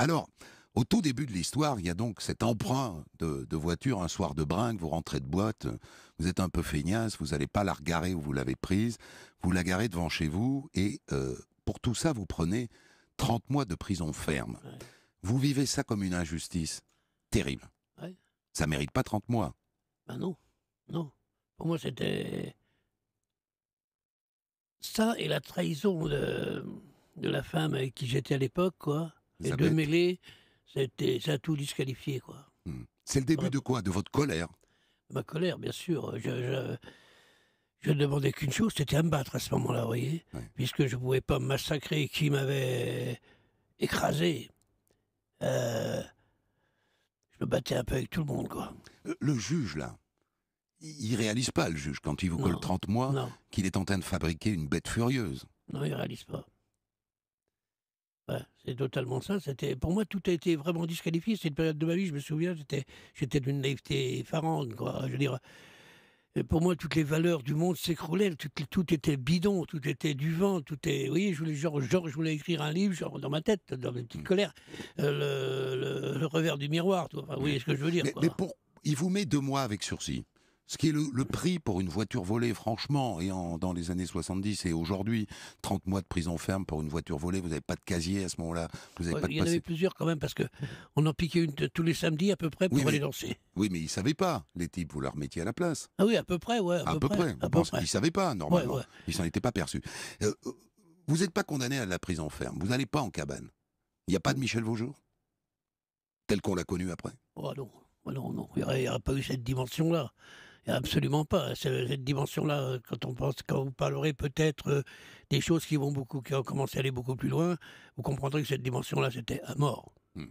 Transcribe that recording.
Alors, au tout début de l'histoire, il y a donc cet emprunt de, voiture, un soir de brinque. vous rentrez de boîte, vous êtes un peu feignasse, vous n'allez pas la regarder où vous l'avez prise, vous la garez devant chez vous, et euh, pour tout ça, vous prenez 30 mois de prison ferme. Vous vivez ça comme une injustice terrible. Ça Ça mérite pas 30 mois. Ben non, non. Pour moi, c'était... Ça et la trahison de, de la femme avec qui j'étais à l'époque, quoi et deux c'était, ça a tout disqualifié, quoi. Hmm. C'est le début de quoi De votre colère Ma colère, bien sûr. Je, ne demandais qu'une chose, c'était à me battre à ce moment-là, vous voyez Puisque je ne pouvais pas me massacrer qui m'avait écrasé. Euh, je me battais un peu avec tout le monde, quoi. Euh, le juge, là, il réalise pas, le juge, quand il vous colle 30 mois, qu'il est en train de fabriquer une bête furieuse. Non, il réalise pas. C'est totalement ça. C'était pour moi tout a été vraiment disqualifié. C'est une période de ma vie. Je me souviens, j'étais j'étais d'une naïveté effarante. Quoi. Je veux dire, euh, pour moi toutes les valeurs du monde s'écroulaient. Tout, tout, était bidon, tout était du vent, tout est. Vous je voulais genre, je voulais écrire un livre genre dans ma tête, dans mes petites mmh. colères, euh, le, le, revers du miroir. vous ce que je veux dire. mais pour... il vous met deux mois avec sursis ce qui est le, prix pour une voiture volée, franchement, et dans les années 70 et aujourd'hui, 30 mois de prison ferme pour une voiture volée, vous n'avez pas de casier à ce moment-là, euh, Il y en avait plusieurs quand même, parce que on en piquait une tous les samedis à peu près pour aller danser. Oui, mais ils ne savaient pas, les types, vous leur mettiez à la place. Ah oui, à peu près, ouais. À, peu, près, Ils ne savaient pas, normalement. s'en étaient pas perçus. Euh, euh, vous n'êtes pas condamné à la prison ferme, vous n'allez pas en cabane. Il n'y a pas de Michel Vaujour Tel qu'on l'a connu après Oh non, oh non, non, il n'y aurait pas eu cette dimension-là. Absolument pas. Cette dimension-là, euh, quand on pense, quand vous parlerez peut-être euh, des choses qui vont beaucoup, qui ont commencé à aller beaucoup plus loin, vous comprendrez que cette dimension-là, c'était à mort. Hmm.